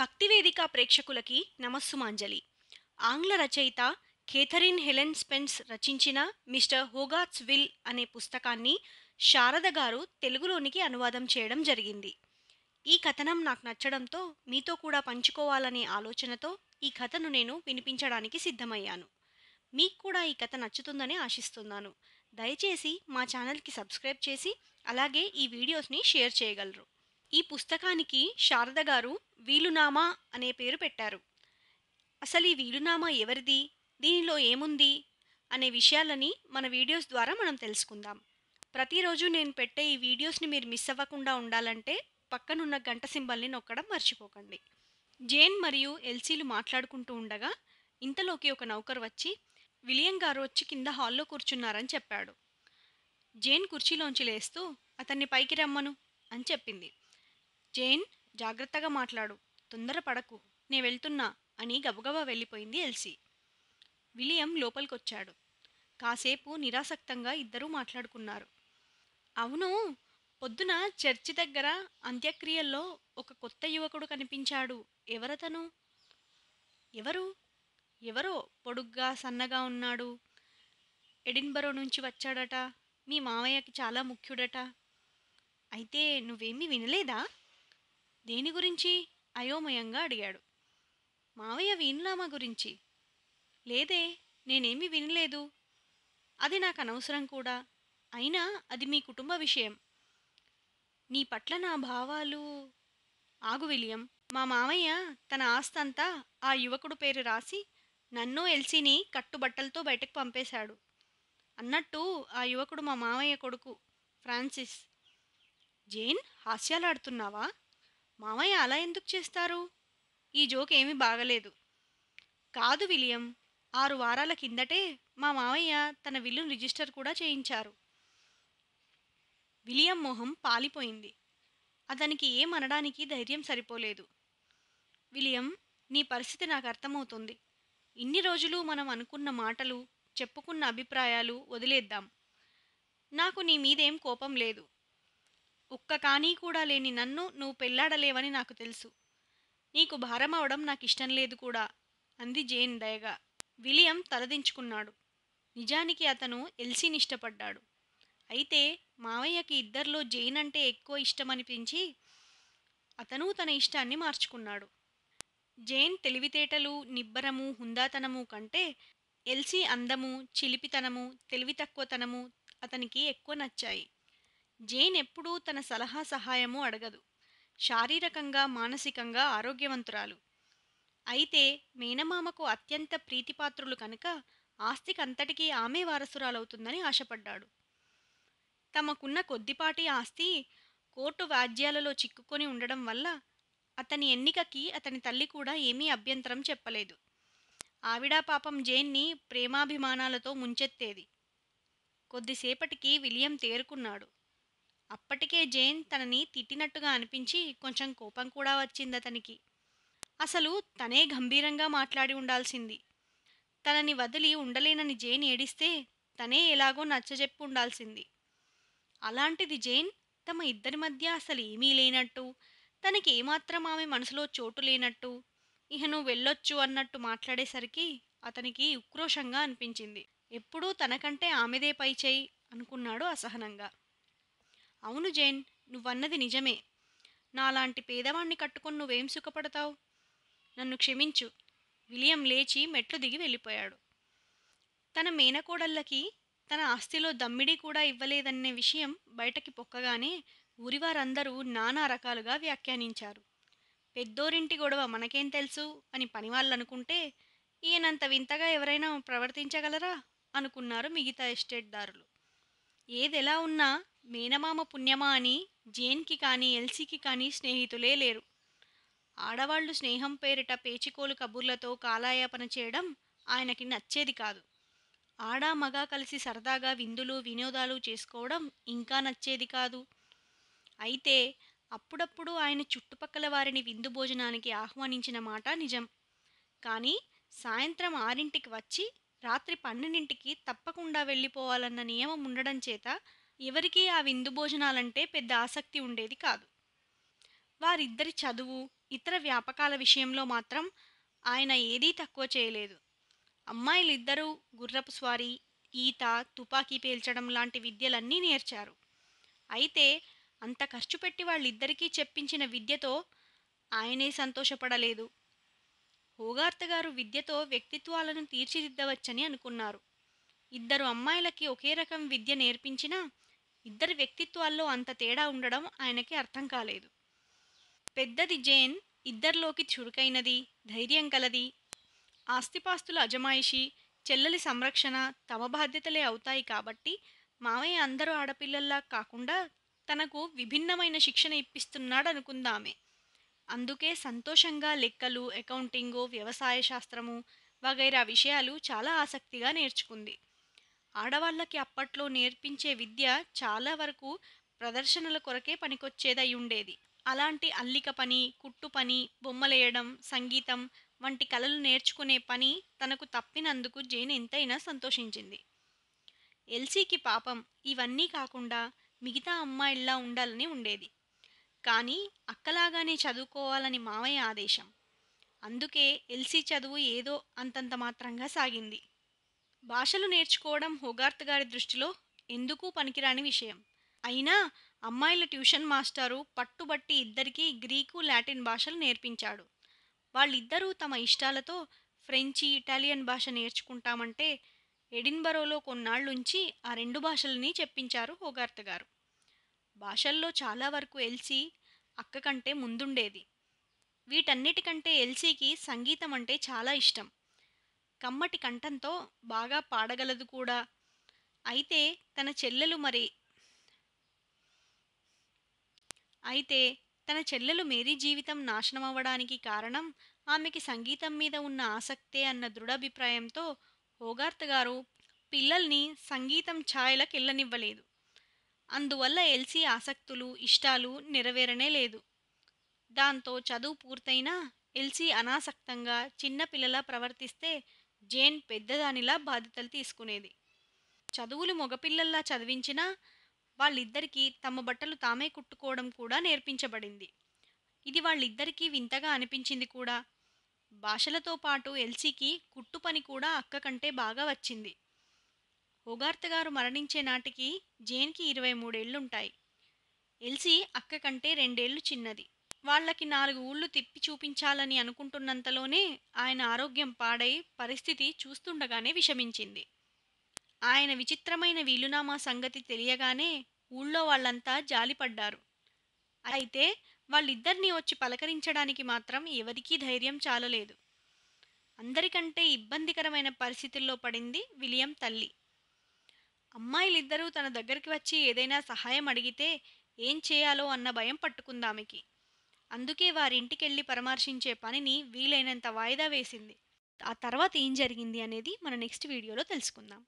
భక్తివేదిక ప్రేక్షకులకి నమస్సుమాంజలి ఆంగ్ల రచయిత కేథరిన్ హెలెన్ స్పెన్స్ రచించిన మిస్టర్ హోగాట్స్ విల్ అనే పుస్తకాన్ని శారద గారు తెలుగులోనికి అనువాదం చేయడం జరిగింది ఈ కథనం నాకు నచ్చడంతో మీతో కూడా పంచుకోవాలనే ఆలోచనతో ఈ కథను నేను వినిపించడానికి సిద్ధమయ్యాను మీకు కూడా ఈ కథ నచ్చుతుందని ఆశిస్తున్నాను దయచేసి మా ఛానల్కి సబ్స్క్రైబ్ చేసి అలాగే ఈ వీడియోస్ని షేర్ చేయగలరు ఈ పుస్తకానికి శారద గారు వీలునామా అనే పేరు పెట్టారు అసలు ఈ వీలునామా ఎవరిది దీనిలో ఏముంది అనే విషయాలని మన వీడియోస్ ద్వారా మనం తెలుసుకుందాం ప్రతిరోజు నేను పెట్టే ఈ వీడియోస్ని మీరు మిస్ అవ్వకుండా ఉండాలంటే పక్కనున్న గంట సింబల్ని నొక్కడం మర్చిపోకండి జేన్ మరియు ఎల్సీలు మాట్లాడుకుంటూ ఉండగా ఇంతలోకి ఒక నౌకర్ వచ్చి విలియం గారు వచ్చి కింద హాల్లో కూర్చున్నారని చెప్పాడు జేన్ కుర్చీలోంచి లేస్తూ అతన్ని పైకి రమ్మను అని చెప్పింది జైన్ జాగ్రత్తగా మాట్లాడు తొందరపడకు నే వెళ్తున్నా అని గబగబా వెళ్ళిపోయింది ఎల్సీ విలియం లోపలికొచ్చాడు కాసేపు నిరాసక్తంగా ఇద్దరూ మాట్లాడుకున్నారు అవును పొద్దున చర్చి దగ్గర అంత్యక్రియల్లో ఒక కొత్త యువకుడు కనిపించాడు ఎవరతను ఎవరు ఎవరో పొడుగ్గా సన్నగా ఉన్నాడు ఎడిన్బరో నుంచి వచ్చాడట మీ మామయ్యకి చాలా ముఖ్యుడట అయితే నువ్వేమీ వినలేదా దేని గురించి అయోమయంగా అడిగాడు మావయ్య వీన్లామా గురించి లేదే నేనేమి వినలేదు అది నాకు అనవసరం కూడా అయినా అది మీ కుటుంబ విషయం నీ పట్ల నా భావాలు ఆగు విలియం మా మామయ్య తన ఆస్తంతా ఆ యువకుడు పేరు రాసి నన్ను ఎల్సీని కట్టుబట్టలతో బయటకు పంపేశాడు అన్నట్టు ఆ యువకుడు మా మామయ్య కొడుకు ఫ్రాన్సిస్ జేన్ హాస్యాలాడుతున్నావా మామయ్య అలా ఎందుకు చేస్తారు ఈ జోక్ ఏమీ బాగలేదు కాదు విలియం ఆరు వారాల కిందటే మా మామయ్య తన విల్లును రిజిస్టర్ కూడా చేయించారు విలియం మొహం పాలిపోయింది అతనికి ఏమనడానికి ధైర్యం సరిపోలేదు విలియం నీ పరిస్థితి నాకు అర్థమవుతుంది ఇన్ని రోజులు మనం అనుకున్న మాటలు చెప్పుకున్న అభిప్రాయాలు వదిలేద్దాం నాకు నీ మీదేం కోపం లేదు ఒక్క కానీ కూడా లేని నన్ను నువ్వు పెళ్ళాడలేవని నాకు తెలుసు నీకు భారం అవడం నాకు ఇష్టం లేదు కూడా అంది జేన్ దయగా విలియం తలదించుకున్నాడు నిజానికి అతను ఎల్సీని ఇష్టపడ్డాడు అయితే మావయ్యకి ఇద్దరిలో జైన్ అంటే ఎక్కువ ఇష్టమనిపించి అతను తన ఇష్టాన్ని మార్చుకున్నాడు జైన్ తెలివితేటలు నిబ్బరము హుందాతనము కంటే ఎల్సీ అందము చిలిపితనము తెలివి తక్కువతనము అతనికి ఎక్కువ నచ్చాయి జేన్ ఎప్పుడూ తన సలహా సహాయము అడగదు శారీరకంగా మానసికంగా ఆరోగ్యవంతురాలు అయితే మేనమామకు అత్యంత ప్రీతిపాత్రులు కనుక ఆస్తికంతటికీ ఆమె వారసురాలవుతుందని ఆశపడ్డాడు తమకున్న కొద్దిపాటి ఆస్తి కోర్టు వ్యాజ్యాలలో చిక్కుకొని ఉండడం వల్ల అతని ఎన్నికకి అతని తల్లి కూడా ఏమీ అభ్యంతరం చెప్పలేదు ఆవిడా పాపం జేన్ని ప్రేమాభిమానాలతో ముంచెత్తేది కొద్దిసేపటికి విలియం తేరుకున్నాడు అప్పటికే జైన్ తనని తిట్టినట్టుగా అనిపించి కొంచెం కోపం కూడా వచ్చింది అతనికి అసలు తనే గంభీరంగా మాట్లాడి ఉండాల్సింది తనని వదిలి ఉండలేనని జైన్ ఏడిస్తే తనే ఎలాగో నచ్చజెప్పి ఉండాల్సింది అలాంటిది జైన్ తమ ఇద్దరి మధ్య అసలు ఏమీ లేనట్టు తనకి ఏమాత్రం ఆమె మనసులో చోటు లేనట్టు ఇహ నువ్వు వెళ్ళొచ్చు అన్నట్టు మాట్లాడేసరికి అతనికి ఉక్రోషంగా అనిపించింది ఎప్పుడూ తనకంటే ఆమెదే పై చేయి అనుకున్నాడు అసహనంగా అవును జైన్ నువ్వన్నది నిజమే నాలాంటి పేదవాణ్ణి కట్టుకొని నువ్వేం సుఖపడతావు నన్ను క్షమించు విలియం లేచి మెట్లు దిగి వెళ్ళిపోయాడు తన మేనకోడళ్ళకి తన ఆస్తిలో దమ్మిడి కూడా ఇవ్వలేదనే విషయం బయటకి పొక్కగానే ఊరివారందరూ నానా రకాలుగా వ్యాఖ్యానించారు పెద్దోరింటి గొడవ మనకేం తెలుసు అని పనివాళ్ళనుకుంటే ఈయనంత వింతగా ఎవరైనా ప్రవర్తించగలరా అనుకున్నారు మిగతా ఎస్టేట్దారులు ఏదెలా ఉన్నా మేనమామ పుణ్యమా అని జేన్కి కానీ ఎల్సీకి కానీ స్నేహితులే లేరు ఆడవాళ్లు స్నేహం పేరిట పేచికోలు కబుర్లతో కాలాయాపన చేయడం ఆయనకి నచ్చేది కాదు ఆడా మగ కలిసి సరదాగా విందులు వినోదాలు చేసుకోవడం ఇంకా నచ్చేది కాదు అయితే అప్పుడప్పుడు ఆయన చుట్టుపక్కల వారిని విందు భోజనానికి ఆహ్వానించిన మాట నిజం కానీ సాయంత్రం ఆరింటికి వచ్చి రాత్రి పన్నెండింటికి తప్పకుండా వెళ్ళిపోవాలన్న నియమం ఉండడం చేత ఎవరికీ ఆ విందు భోజనాలంటే పెద్ద ఆసక్తి ఉండేది కాదు వారిద్దరి చదువు ఇతర వ్యాపకాల విషయంలో మాత్రం ఆయన ఏదీ తక్కువ చేయలేదు అమ్మాయిలిద్దరూ గుర్రపు స్వారీ ఈత తుపాకీ పేల్చడం లాంటి విద్యలన్నీ నేర్చారు అయితే అంత ఖర్చు పెట్టి వాళ్ళిద్దరికీ చెప్పించిన విద్యతో ఆయనే సంతోషపడలేదు హోగార్త గారు విద్యతో వ్యక్తిత్వాలను తీర్చిదిద్దవచ్చని అనుకున్నారు ఇద్దరు అమ్మాయిలకి ఒకే రకం విద్య నేర్పించినా ఇద్దరి వ్యక్తిత్వాల్లో అంత తేడా ఉండడం ఆయనకి అర్థం కాలేదు పెద్దది జేన్ ఇద్దరిలోకి చురుకైనది ధైర్యం కలది ఆస్తిపాస్తుల అజమాయిషి చెల్లెలి సంరక్షణ తమ బాధ్యతలే అవుతాయి కాబట్టి మామయ్య అందరూ ఆడపిల్లల్లా కాకుండా తనకు విభిన్నమైన శిక్షణ ఇప్పిస్తున్నాడు అనుకుందామే అందుకే సంతోషంగా లెక్కలు అకౌంటింగు వ్యవసాయ శాస్త్రము వగైరా విషయాలు చాలా ఆసక్తిగా నేర్చుకుంది ఆడవాళ్ళకి అప్పట్లో నేర్పించే విద్య చాలా వరకు ప్రదర్శనల కొరకే పనికొచ్చేదై ఉండేది అలాంటి అల్లిక పని కుట్టు పని బొమ్మలేయడం సంగీతం వంటి కళలు నేర్చుకునే పని తనకు తప్పినందుకు జైన్ ఎంతైనా సంతోషించింది ఎల్సీకి పాపం ఇవన్నీ కాకుండా మిగతా అమ్మాయిల్లా ఉండాలని ఉండేది కానీ అక్కలాగానే చదువుకోవాలని మావయ్య ఆదేశం అందుకే ఎల్సీ చదువు ఏదో అంతంత మాత్రంగా సాగింది భాషలు నేర్చుకోవడం హోగార్త్ గారి దృష్టిలో ఎందుకు పనికిరాని విషయం అయినా అమ్మాయిల ట్యూషన్ మాస్టారు పట్టుబట్టి ఇద్దరికీ గ్రీకు లాటిన్ భాషలు నేర్పించాడు వాళ్ళిద్దరూ తమ ఇష్టాలతో ఫ్రెంచి ఇటాలియన్ భాష నేర్చుకుంటామంటే ఎడిన్బరోలో కొన్నాళ్ళుంచి ఆ రెండు భాషలని చెప్పించారు హోగార్త్ గారు భాషల్లో చాలా వరకు ఎల్సీ అక్క కంటే ముందుండేది వీటన్నిటికంటే ఎల్సీకి సంగీతం అంటే చాలా ఇష్టం కమ్మటి కంఠంతో బాగా పాడగలదు కూడా అయితే తన చెల్లెలు మరి అయితే తన చెల్లెలు మేరీ జీవితం నాశనం అవ్వడానికి కారణం ఆమెకి సంగీతం మీద ఉన్న ఆసక్తే అన్న దృఢాభిప్రాయంతో హోగార్త్ గారు పిల్లల్ని సంగీతం ఛాయలకు వెళ్ళనివ్వలేదు అందువల్ల ఎల్సీ ఆసక్తులు ఇష్టాలు నెరవేరనే లేదు దాంతో చదువు పూర్తయినా ఎల్సీ అనాసక్తంగా చిన్నపిల్లలా ప్రవర్తిస్తే జేన్ పెద్దదానిలా బాధ్యతలు తీసుకునేది చదువులు మగపిల్లల్లా చదివించినా వాళ్ళిద్దరికీ తమ బట్టలు తామే కుట్టుకోవడం కూడా నేర్పించబడింది ఇది వాళ్ళిద్దరికీ వింతగా అనిపించింది కూడా భాషలతో పాటు ఎల్సీకి కుట్టు పని కూడా అక్క కంటే బాగా వచ్చింది హోగార్త్ గారు మరణించే నాటికి జేన్కి ఇరవై మూడేళ్లుంటాయి ఎల్సీ అక్క కంటే రెండేళ్లు చిన్నది వాళ్ళకి నాలుగు ఊళ్ళు తిప్పి చూపించాలని అనుకుంటున్నంతలోనే ఆయన ఆరోగ్యం పాడై పరిస్థితి చూస్తుండగానే విషమించింది ఆయన విచిత్రమైన వీలునామా సంగతి తెలియగానే ఊళ్ళో వాళ్ళంతా జాలిపడ్డారు అయితే వాళ్ళిద్దరినీ వచ్చి పలకరించడానికి మాత్రం ఎవరికీ ధైర్యం చాలలేదు అందరికంటే ఇబ్బందికరమైన పరిస్థితుల్లో పడింది విలియం తల్లి అమ్మాయిలిద్దరూ తన దగ్గరికి వచ్చి ఏదైనా సహాయం అడిగితే ఏం చేయాలో అన్న భయం పట్టుకుందామెకి అందుకే వారింటికెళ్ళి పరామర్శించే పనిని వీలైనంత వాయిదా వేసింది ఆ తర్వాత ఏం జరిగింది అనేది మన నెక్స్ట్ వీడియోలో తెలుసుకుందాం